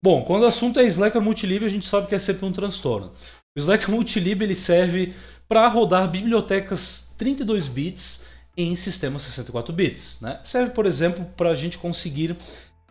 Bom, quando o assunto é Slacker multilib, a gente sabe que é sempre um transtorno. O Slacker multilib ele serve para rodar bibliotecas 32 bits em sistemas 64 bits. Né? Serve, por exemplo, para a gente conseguir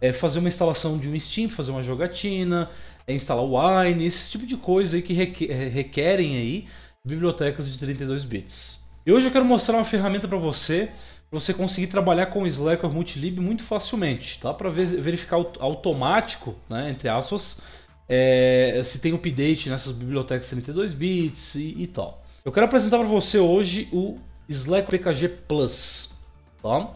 é, fazer uma instalação de um Steam, fazer uma jogatina, é, instalar o Wine, esse tipo de coisa aí que requer, eh, requerem aí bibliotecas de 32 bits. E hoje eu quero mostrar uma ferramenta para você você conseguir trabalhar com o Slack ou Multilib muito facilmente. tá? para verificar automático, né, entre aspas, é, se tem update nessas bibliotecas 32 bits e, e tal. Eu quero apresentar para você hoje o Slack PKG Plus, tá?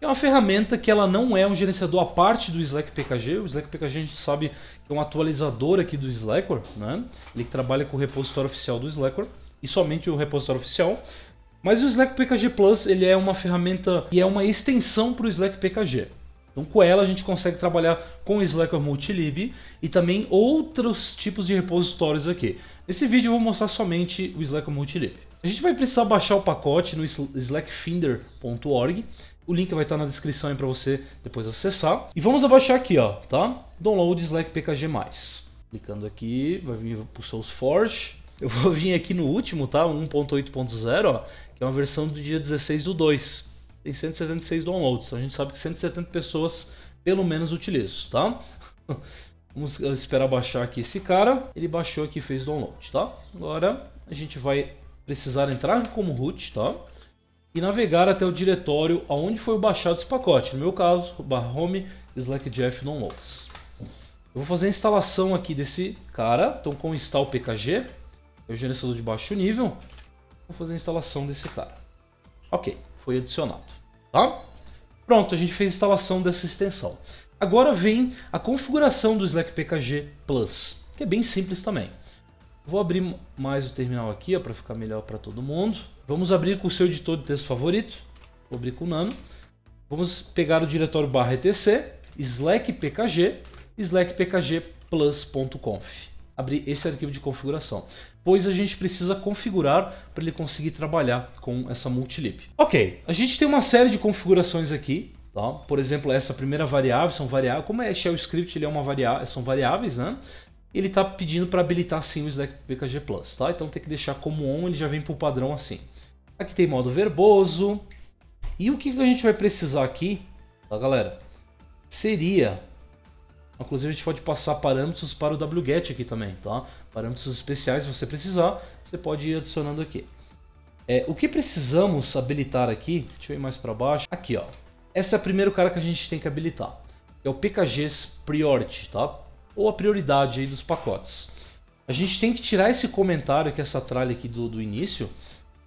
É uma ferramenta que ela não é um gerenciador à parte do Slack PKG. O Slack PKG a gente sabe que é um atualizador aqui do Slackware, né? Ele trabalha com o repositório oficial do Slackware e somente o repositório oficial. Mas o Slack PKG Plus ele é uma ferramenta e é uma extensão para o Slack PKG. Então, com ela a gente consegue trabalhar com o Slacker Multilib e também outros tipos de repositórios aqui. Nesse vídeo eu vou mostrar somente o Slacker Multilib. A gente vai precisar baixar o pacote no slackfinder.org. O link vai estar na descrição para você depois acessar. E vamos abaixar aqui, ó, tá? Download Slack PKG+. Clicando aqui, vai vir para o SourceForge. Eu vou vir aqui no último, tá? 1.8.0, ó que é uma versão do dia 16 do 2. Tem 176 downloads, então a gente sabe que 170 pessoas pelo menos utilizam, tá? Vamos eh, esperar baixar aqui esse cara. Ele baixou aqui e fez download, tá? Agora a gente vai precisar entrar como root, tá? E navegar até o diretório aonde foi baixado esse pacote. No meu caso, home slackjf downloads. Eu vou fazer a instalação aqui desse cara. Então com install pkg, é o gerenciador de baixo nível. Vou fazer a instalação desse cara. Ok, foi adicionado. Tá? Pronto, a gente fez a instalação dessa extensão. Agora vem a configuração do Slack PKG Plus, que é bem simples também. Vou abrir mais o terminal aqui para ficar melhor para todo mundo. Vamos abrir com o seu editor de texto favorito. Vou abrir com o Nano. Vamos pegar o diretório barra etc, slack pkg, slack pkg plus.conf. Abrir esse arquivo de configuração pois a gente precisa configurar para ele conseguir trabalhar com essa multilib. Ok, a gente tem uma série de configurações aqui, tá? por exemplo, essa primeira variável, são variáveis, como é shell script, ele é uma variável, são variáveis, né? ele está pedindo para habilitar sim o Slack PKG Plus, tá? então tem que deixar como on, ele já vem para o padrão assim. Aqui tem modo verboso, e o que a gente vai precisar aqui, tá galera? Seria Inclusive a gente pode passar parâmetros para o wget aqui também, tá? Parâmetros especiais, se você precisar, você pode ir adicionando aqui. É, o que precisamos habilitar aqui, deixa eu ir mais para baixo, aqui ó. Essa é o primeiro cara que a gente tem que habilitar, é o PKG's Priority, tá? Ou a prioridade aí dos pacotes. A gente tem que tirar esse comentário que essa tralha aqui do, do início,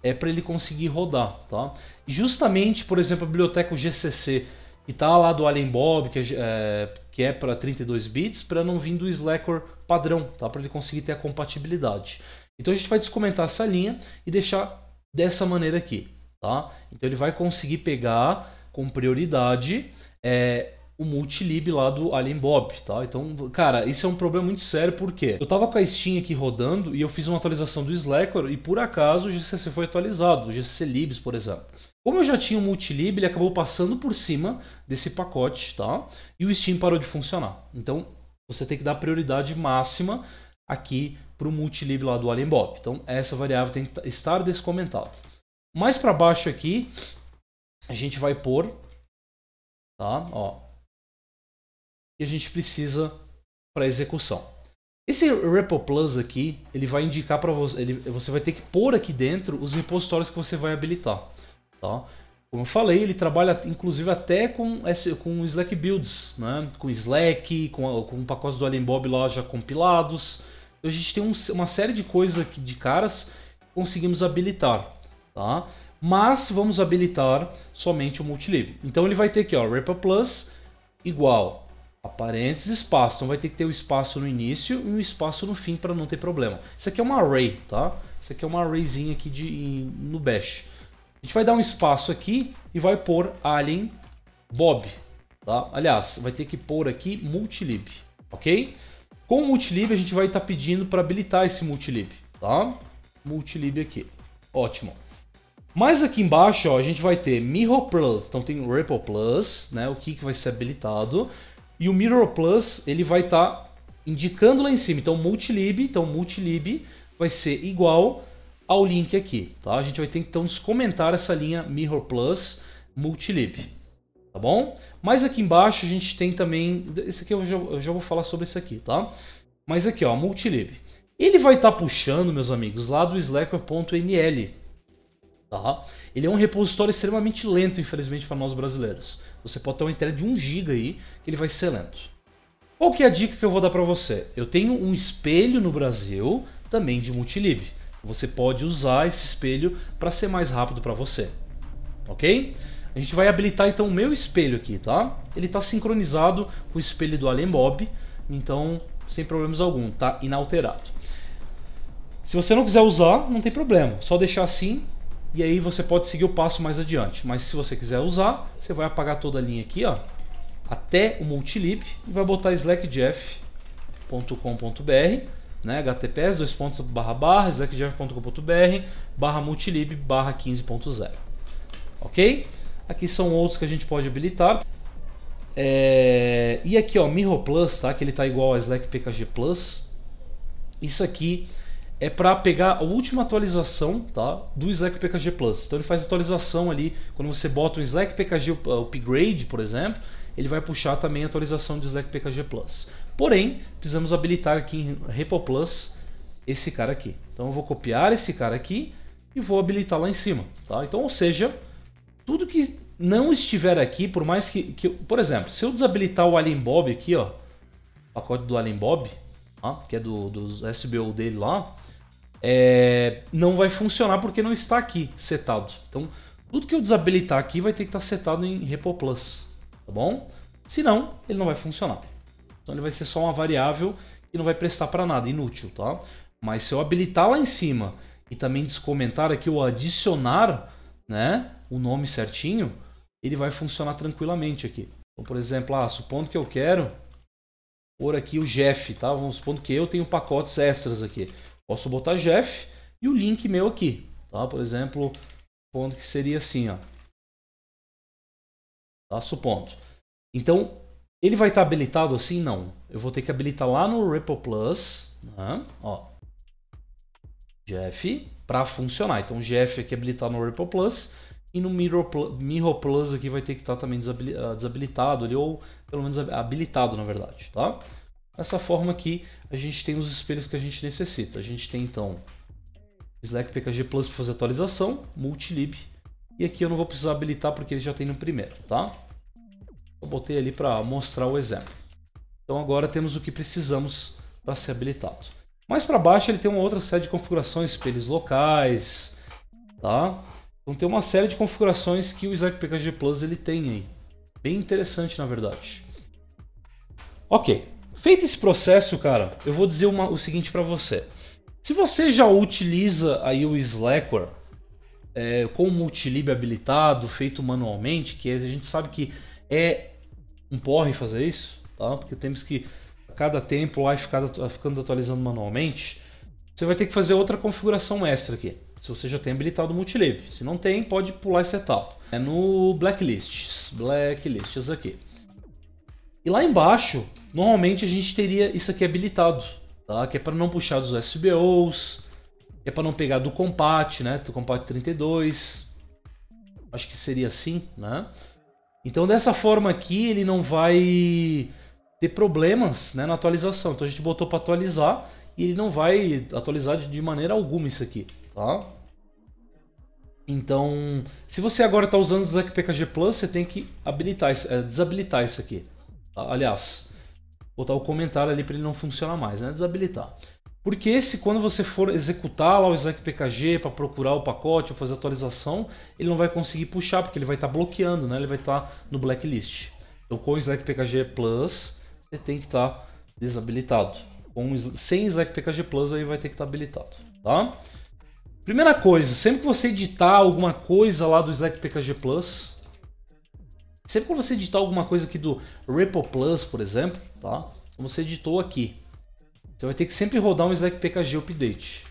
é para ele conseguir rodar, tá? E justamente, por exemplo, a biblioteca GCC, que tá lá do Alien Bob, que é, é que é para 32 bits, para não vir do Slacker padrão, tá? para ele conseguir ter a compatibilidade. Então a gente vai descomentar essa linha e deixar dessa maneira aqui. Tá? Então ele vai conseguir pegar com prioridade é, o multilib lá do Alien Bob, tá? Então, cara, isso é um problema muito sério, porque eu estava com a Steam aqui rodando e eu fiz uma atualização do Slackware e por acaso o GCC foi atualizado, o GCC Libs, por exemplo. Como eu já tinha o Multilib, ele acabou passando por cima desse pacote, tá? E o Steam parou de funcionar. Então, você tem que dar prioridade máxima aqui para o Multilib lá do AlienBop. Então, essa variável tem que estar descomentada. Mais para baixo aqui, a gente vai pôr, tá? Ó, que a gente precisa para execução. Esse REPO Plus aqui, ele vai indicar para você, ele, você vai ter que pôr aqui dentro os repositórios que você vai habilitar. Tá? Como eu falei, ele trabalha inclusive até com, com Slack builds, né? com Slack, com, com pacote do Alien Bob lá já compilados. Então a gente tem um, uma série de coisas aqui de caras que conseguimos habilitar. Tá? Mas vamos habilitar somente o multilib. Então ele vai ter aqui, ó, Repa Plus igual a parênteses, espaço. Então vai ter que ter o um espaço no início e um espaço no fim para não ter problema. Isso aqui é uma array, tá? Isso aqui é uma arrayzinha aqui de, no Bash. A gente vai dar um espaço aqui e vai pôr alien bob. Tá? Aliás, vai ter que pôr aqui multilib, ok? Com o multilib a gente vai estar tá pedindo para habilitar esse multilib, tá? Multilib aqui, ótimo. Mas aqui embaixo ó, a gente vai ter Mirror Plus, então tem o Ripple Plus, né? o que, que vai ser habilitado. E o Mirror Plus ele vai estar tá indicando lá em cima, então multilib, então multilib vai ser igual ao link aqui, tá? A gente vai ter então descomentar essa linha Mirror Plus Multilib, tá bom? Mas aqui embaixo a gente tem também, esse aqui eu já, eu já vou falar sobre esse aqui, tá? Mas aqui ó, Multilib. Ele vai estar tá puxando, meus amigos, lá do slacker.nl, tá? Ele é um repositório extremamente lento, infelizmente, para nós brasileiros. Você pode ter uma entrega de 1 GB aí, que ele vai ser lento. Qual que é a dica que eu vou dar para você? Eu tenho um espelho no Brasil, também de Multilib. Você pode usar esse espelho para ser mais rápido para você. Ok? A gente vai habilitar então o meu espelho aqui, tá? Ele está sincronizado com o espelho do Alien Bob, então sem problemas algum, tá inalterado. Se você não quiser usar, não tem problema, só deixar assim e aí você pode seguir o passo mais adiante. Mas se você quiser usar, você vai apagar toda a linha aqui, ó, até o multilip e vai botar slackjeff.com.br né? https dois pontos barra barra slackjava.com.br barra multilib barra 15.0 ok aqui são outros que a gente pode habilitar é... e aqui ó Miro Plus tá que ele tá igual a Slack PKG Plus isso aqui é para pegar a última atualização tá, do Slack PKG Plus. Então ele faz atualização ali, quando você bota um Slack PKG Upgrade, por exemplo, ele vai puxar também a atualização do Slack PKG Plus. Porém, precisamos habilitar aqui em Repo Plus esse cara aqui. Então eu vou copiar esse cara aqui e vou habilitar lá em cima. Tá? Então, ou seja, tudo que não estiver aqui, por mais que, que... Por exemplo, se eu desabilitar o Alien Bob aqui, ó, o pacote do Alien Bob, ó, que é do, dos SBO dele lá, é, não vai funcionar porque não está aqui setado. Então, tudo que eu desabilitar aqui vai ter que estar tá setado em Repo Plus, tá bom? Senão, ele não vai funcionar. Então ele vai ser só uma variável que não vai prestar para nada, inútil, tá? Mas se eu habilitar lá em cima e também descomentar aqui o adicionar, né, o nome certinho, ele vai funcionar tranquilamente aqui. Então, por exemplo, ah, supondo que eu quero por aqui o Jeff, tá? Vamos supondo que eu tenho pacotes extras aqui. Posso botar Jeff e o link meu aqui, tá? Por exemplo, supondo que seria assim, ó. Tá? Supondo. Então, ele vai estar tá habilitado assim? Não. Eu vou ter que habilitar lá no Ripple Plus. Né? Ó. Jeff. Para funcionar. Então, Jeff aqui habilitado no Ripple Plus. E no Mirror Plus, Plus aqui vai ter que estar tá também ah, desabilitado ali, ou pelo menos habilitado, na verdade, tá? Dessa forma aqui, a gente tem os espelhos que a gente necessita. A gente tem, então, Slack PKG Plus para fazer atualização, Multilib, e aqui eu não vou precisar habilitar porque ele já tem no primeiro, tá? Só botei ali para mostrar o exemplo. Então agora temos o que precisamos para ser habilitado. Mais para baixo ele tem uma outra série de configurações, espelhos locais, tá? Então tem uma série de configurações que o Slack PKG Plus ele tem aí. Bem interessante, na verdade. Ok. Feito esse processo, cara, eu vou dizer uma, o seguinte para você. Se você já utiliza aí o Slackware é, com o Multilib habilitado, feito manualmente, que a gente sabe que é um porre fazer isso, tá? Porque temos que a cada tempo lá ficar ficando atualizando manualmente. Você vai ter que fazer outra configuração extra aqui. Se você já tem habilitado o multilib. Se não tem, pode pular essa etapa. É no blacklists, blacklists aqui. E lá embaixo, normalmente a gente teria isso aqui habilitado, tá? Que é para não puxar dos SBOs, é para não pegar do compat, né? Do compat 32. Acho que seria assim, né? Então dessa forma aqui ele não vai ter problemas né, na atualização. Então a gente botou para atualizar e ele não vai atualizar de maneira alguma isso aqui, tá? Então, se você agora está usando o Zack PKG Plus, você tem que habilitar, é, desabilitar isso aqui. Tá? Aliás, botar o comentário ali para ele não funcionar mais, né? Desabilitar. Porque esse, quando você for executar lá o Slack PKG para procurar o pacote ou fazer atualização, ele não vai conseguir puxar, porque ele vai estar tá bloqueando, né? ele vai estar tá no blacklist. Então com o Slack PKG Plus, você tem que estar tá desabilitado. Com, sem Slack PKG Plus, aí vai ter que estar tá habilitado. Tá? Primeira coisa, sempre que você editar alguma coisa lá do Slack PKG Plus, sempre que você editar alguma coisa aqui do Repo Plus, por exemplo, tá? Então, você editou aqui. Você vai ter que sempre rodar um Slack PKG update.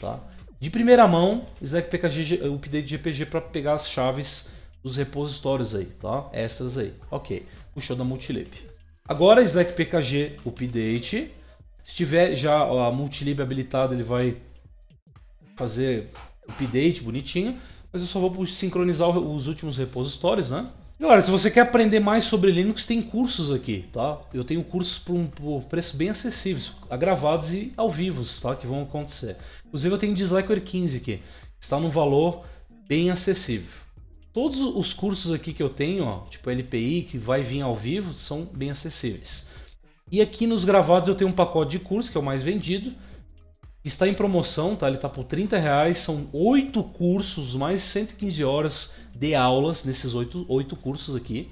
Tá? De primeira mão, Slack PKG update GPG para pegar as chaves dos repositórios aí, tá? Essas aí. Ok. Puxou da Multilib. Agora, Slack PKG update. Se tiver já a Multilib habilitada, ele vai fazer update bonitinho. Mas eu só vou sincronizar os últimos repositórios, né? Galera, se você quer aprender mais sobre Linux, tem cursos aqui, tá? Eu tenho cursos por, um, por preços bem acessíveis, agravados e ao vivo, tá? Que vão acontecer. Inclusive eu tenho o Dislackware 15 aqui, está num valor bem acessível. Todos os cursos aqui que eu tenho, ó, tipo LPI, que vai vir ao vivo, são bem acessíveis. E aqui nos gravados eu tenho um pacote de cursos que é o mais vendido, Está em promoção, tá? Ele tá por 30 reais. São oito cursos, mais 115 horas de aulas nesses oito cursos aqui.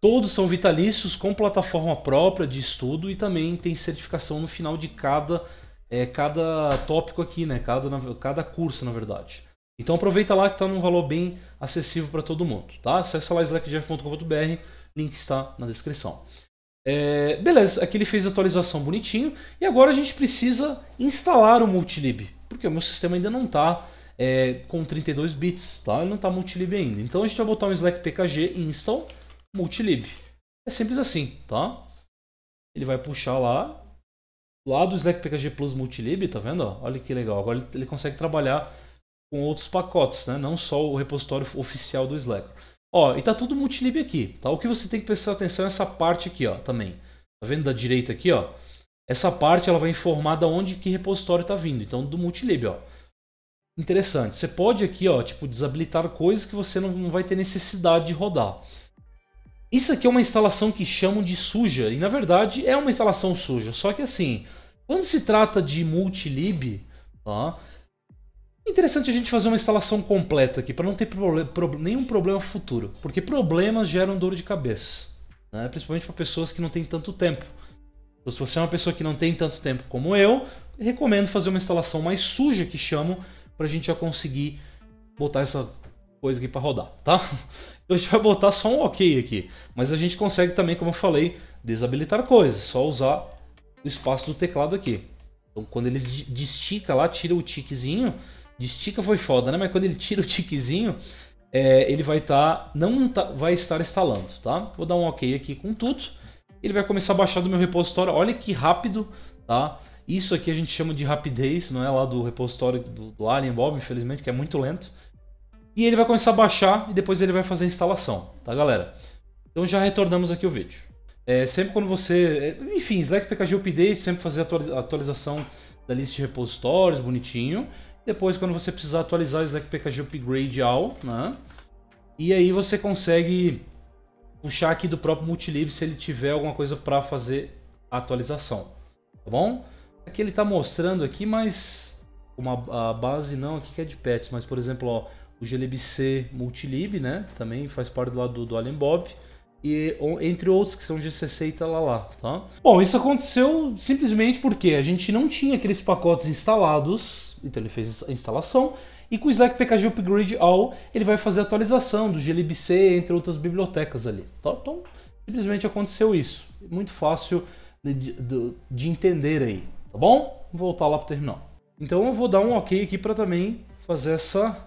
Todos são vitalícios, com plataforma própria de estudo e também tem certificação no final de cada, é, cada tópico aqui, né? Cada, cada curso, na verdade. Então aproveita lá que está num valor bem acessível para todo mundo, tá? Acesse lá slackjeff.com.br, link está na descrição. É, beleza, aqui ele fez a atualização bonitinho e agora a gente precisa instalar o Multilib, porque o meu sistema ainda não está é, com 32 bits, tá? ele não está Multilib ainda. Então a gente vai botar um slack pkg install Multilib. É simples assim, tá? Ele vai puxar lá, lá do slack pkg plus Multilib, tá vendo? Olha que legal, agora ele consegue trabalhar com outros pacotes, né? não só o repositório oficial do Slack. Ó, e tá tudo multilib aqui, tá? O que você tem que prestar atenção é essa parte aqui, ó, também. Tá vendo da direita aqui, ó? Essa parte ela vai informar da onde que repositório tá vindo, então do multilib, ó. Interessante. Você pode aqui, ó, tipo desabilitar coisas que você não, não vai ter necessidade de rodar. Isso aqui é uma instalação que chamam de suja, e na verdade é uma instalação suja, só que assim, quando se trata de multilib, tá? Interessante a gente fazer uma instalação completa aqui, para não ter pro, nenhum problema futuro. Porque problemas geram dor de cabeça. Né? Principalmente para pessoas que não têm tanto tempo. Então, se você é uma pessoa que não tem tanto tempo como eu, recomendo fazer uma instalação mais suja, que chamo, para a gente já conseguir botar essa coisa aqui para rodar, tá? Então a gente vai botar só um ok aqui. Mas a gente consegue também, como eu falei, desabilitar coisas. Só usar o espaço do teclado aqui. Então quando ele destica lá, tira o tiquezinho de estica foi foda, né? Mas quando ele tira o tiquezinho, é, ele vai estar. Tá, não tá, vai estar instalando, tá? Vou dar um ok aqui com tudo. Ele vai começar a baixar do meu repositório. Olha que rápido, tá? Isso aqui a gente chama de rapidez, não é lá do repositório do, do Alien Bob, infelizmente, que é muito lento. E ele vai começar a baixar e depois ele vai fazer a instalação, tá galera? Então já retornamos aqui o vídeo. É, sempre quando você... Enfim, Slack PKG Update, sempre fazer a atualização da lista de repositórios, bonitinho. Depois, quando você precisar atualizar o Slack PKG Upgrade All, né? E aí você consegue puxar aqui do próprio Multilib se ele tiver alguma coisa para fazer a atualização, tá bom? Aqui ele está mostrando aqui, mas uma a base não aqui que é de pets, mas por exemplo, ó, o glibc multilib, né? Também faz parte do lado do, do Alien Bob e entre outros que são de 60 lá lá, tá? Bom, isso aconteceu simplesmente porque a gente não tinha aqueles pacotes instalados, então ele fez a instalação e com o Slack PKG upgrade all ele vai fazer a atualização do glibc entre outras bibliotecas ali, tá? Então simplesmente aconteceu isso, muito fácil de, de, de entender aí, tá bom? Vou voltar lá para terminal. Então eu vou dar um ok aqui para também fazer essa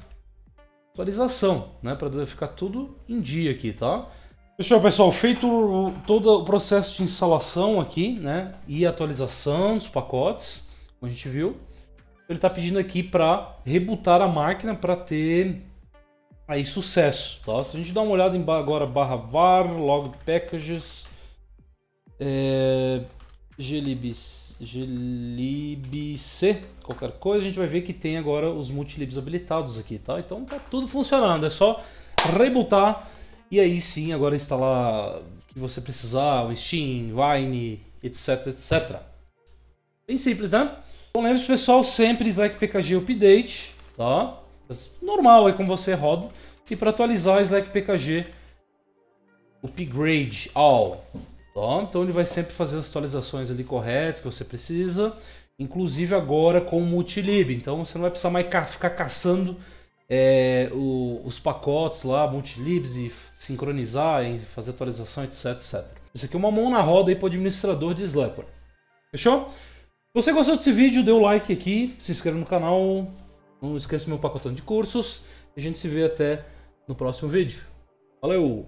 atualização, né? Para ficar tudo em dia aqui, tá? Fechou, pessoal. Feito todo o processo de instalação aqui, né? E atualização dos pacotes, como a gente viu. Ele está pedindo aqui para rebutar a máquina para ter aí sucesso, tá? Se a gente dá uma olhada em agora, barra var, log packages, é, glibc, glibc, qualquer coisa, a gente vai ver que tem agora os multilibs habilitados aqui, tá? Então tá tudo funcionando, é só rebutar e aí sim, agora instalar o que você precisar, o Steam, Vine, etc, etc. Bem simples, né? Então lembre-se, pessoal, sempre Slack PKG Update, tá? Normal é como você roda. E para atualizar é Slack PKG Upgrade All, tá? Então ele vai sempre fazer as atualizações ali corretas que você precisa. Inclusive agora com o Multilib. Então você não vai precisar mais ficar caçando é, o, os pacotes lá, multilibs e sincronizar, e fazer atualização, etc, etc. Isso aqui é uma mão na roda aí para o administrador de Slackware. Fechou? Se você gostou desse vídeo, dê o um like aqui, se inscreva no canal, não esqueça meu pacotão de cursos. E a gente se vê até no próximo vídeo. Valeu!